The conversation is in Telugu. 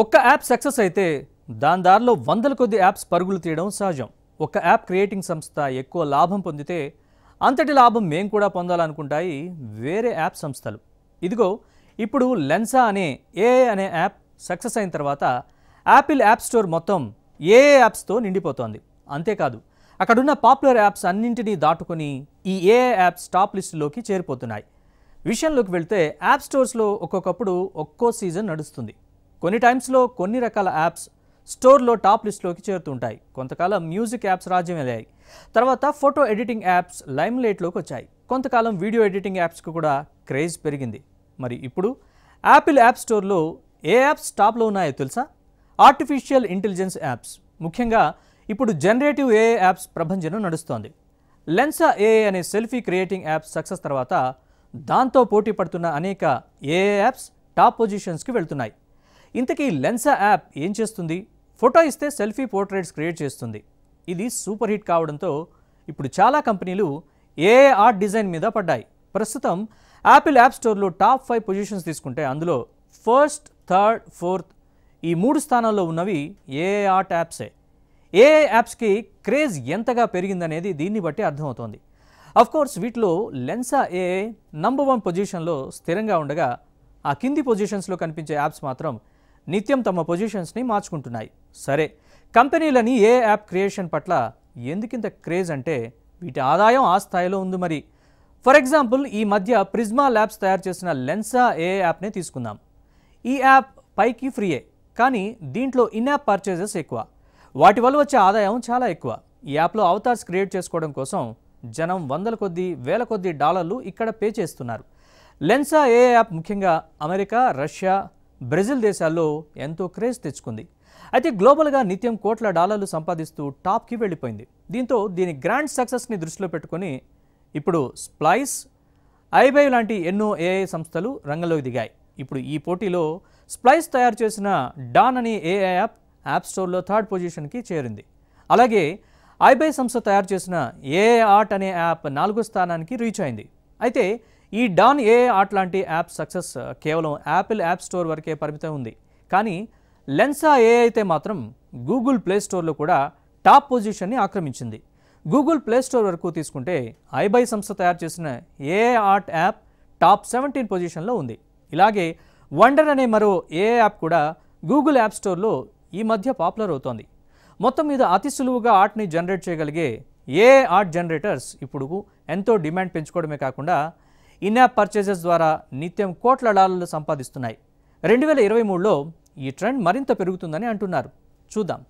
ఒక్క యాప్ సక్సెస్ అయితే దాని దారిలో వందల కొద్ది యాప్స్ పరుగులు తీయడం సహజం ఒక్క యాప్ క్రియేటింగ్ సంస్థ ఎక్కువ లాభం పొందితే అంతటి లాభం మేము కూడా పొందాలనుకుంటాయి వేరే యాప్ సంస్థలు ఇదిగో ఇప్పుడు లెన్సా అనే ఏ అనే యాప్ సక్సెస్ అయిన తర్వాత యాపిల్ యాప్ స్టోర్ మొత్తం ఏ యాప్స్తో నిండిపోతోంది అంతేకాదు అక్కడున్న పాపులర్ యాప్స్ అన్నింటినీ దాటుకొని ఈ ఏ యాప్స్ టాప్ లిస్టులోకి చేరిపోతున్నాయి విషయంలోకి వెళ్తే యాప్ స్టోర్స్లో ఒక్కొక్కప్పుడు ఒక్కో సీజన్ నడుస్తుంది కొన్ని టైమ్స్లో కొన్ని రకాల యాప్స్ స్టోర్లో టాప్ లిస్ట్లోకి చేరుతుంటాయి కొంతకాలం మ్యూజిక్ యాప్స్ రాజ్యం వెళ్ళాయి తర్వాత ఫోటో ఎడిటింగ్ యాప్స్ లైమ్ లైట్లోకి వచ్చాయి కొంతకాలం వీడియో ఎడిటింగ్ యాప్స్కి కూడా క్రేజ్ పెరిగింది మరి ఇప్పుడు యాపిల్ యాప్ స్టోర్లో ఏ యాప్స్ టాప్లో ఉన్నాయో తెలుసా ఆర్టిఫిషియల్ ఇంటెలిజెన్స్ యాప్స్ ముఖ్యంగా ఇప్పుడు జనరేటివ్ ఏ యాప్స్ ప్రభంజనం నడుస్తోంది లెన్సా ఏ అనే సెల్ఫీ క్రియేటింగ్ యాప్స్ సక్సెస్ తర్వాత దాంతో పోటీ పడుతున్న అనేక ఏ యాప్స్ టాప్ పొజిషన్స్కి వెళ్తున్నాయి ఇంతకీ లెన్సా యాప్ ఏం చేస్తుంది ఫోటో ఇస్తే సెల్ఫీ పోర్ట్రేట్స్ క్రియేట్ చేస్తుంది ఇది సూపర్ హిట్ కావడంతో ఇప్పుడు చాలా కంపెనీలు ఏ ఆర్ట్ డిజైన్ మీద పడ్డాయి ప్రస్తుతం యాపిల్ యాప్ స్టోర్లో టాప్ ఫైవ్ పొజిషన్స్ తీసుకుంటే అందులో ఫస్ట్ థర్డ్ ఫోర్త్ ఈ మూడు స్థానాల్లో ఉన్నవి ఏ ఆర్ట్ యాప్సే ఏ యాప్స్కి క్రేజ్ ఎంతగా పెరిగిందనేది దీన్ని బట్టి అర్థమవుతోంది కోర్స్ వీటిలో లెన్సా ఏ నంబర్ వన్ పొజిషన్లో స్థిరంగా ఉండగా ఆ కింది పొజిషన్స్లో కనిపించే యాప్స్ మాత్రం నిత్యం తమ పొజిషన్స్ని మార్చుకుంటున్నాయి సరే కంపెనీలని ఏ యాప్ క్రియేషన్ పట్ల ఎందుకింత క్రేజ్ అంటే వీటి ఆదాయం ఆ స్థాయిలో ఉంది మరి ఫర్ ఎగ్జాంపుల్ ఈ మధ్య ప్రిజ్మా ల్యాబ్స్ తయారు చేసిన లెన్సా ఏ యాప్నే తీసుకుందాం ఈ యాప్ పైకి ఫ్రీయే కానీ దీంట్లో ఇన్ యాప్ పర్చేజెస్ ఎక్కువ వాటి వల్ల వచ్చే ఆదాయం చాలా ఎక్కువ ఈ యాప్లో అవతార్స్ క్రియేట్ చేసుకోవడం కోసం జనం వందల కొద్దీ వేల కొద్ది డాలర్లు ఇక్కడ పే చేస్తున్నారు లెన్సా ఏ యాప్ ముఖ్యంగా అమెరికా రష్యా బ్రెజిల్ దేశాల్లో ఎంతో క్రేజ్ తెచ్చుకుంది అయితే గ్లోబల్గా నిత్యం కోట్ల డాలర్లు సంపాదిస్తూ టాప్కి వెళ్ళిపోయింది దీంతో దీని గ్రాండ్ సక్సెస్ని దృష్టిలో పెట్టుకొని ఇప్పుడు స్ప్లైస్ ఐబై లాంటి ఎన్నో ఏఐ సంస్థలు రంగంలోకి దిగాయి ఇప్పుడు ఈ పోటీలో స్ప్లైస్ తయారు చేసిన డాన్ అనే ఏఐ యాప్ యాప్ స్టోర్లో థర్డ్ పొజిషన్కి చేరింది అలాగే ఐబై సంస్థ తయారు చేసిన ఏఐ ఆర్ట్ అనే యాప్ నాలుగో స్థానానికి రీచ్ అయింది అయితే ఈ డాన్ ఏ ఆర్ట్ లాంటి యాప్ సక్సెస్ కేవలం యాపిల్ యాప్ స్టోర్ వరకే పరిమితం ఉంది కానీ లెన్సా ఏ అయితే మాత్రం గూగుల్ ప్లే స్టోర్లో కూడా టాప్ పొజిషన్ని ఆక్రమించింది గూగుల్ ప్లే స్టోర్ వరకు తీసుకుంటే ఐబై సంస్థ తయారు చేసిన A art app top seventeen పొజిషన్లో ఉంది ఇలాగే వండర్ అనే మరో ఏ యాప్ కూడా గూగుల్ యాప్ స్టోర్లో ఈ మధ్య పాపులర్ అవుతోంది మొత్తం మీద అతి సులువుగా ఆర్ట్ని జనరేట్ చేయగలిగే ఏ ఆర్ట్ జనరేటర్స్ ఇప్పుడు ఎంతో డిమాండ్ పెంచుకోవడమే కాకుండా ఇన్ యాప్ పర్చేజెస్ ద్వారా నిత్యం కోట్ల డాలర్లు సంపాదిస్తున్నాయి రెండు వేల ఇరవై మూడులో ఈ ట్రెండ్ మరింత పెరుగుతుందని అంటున్నారు చూద్దాం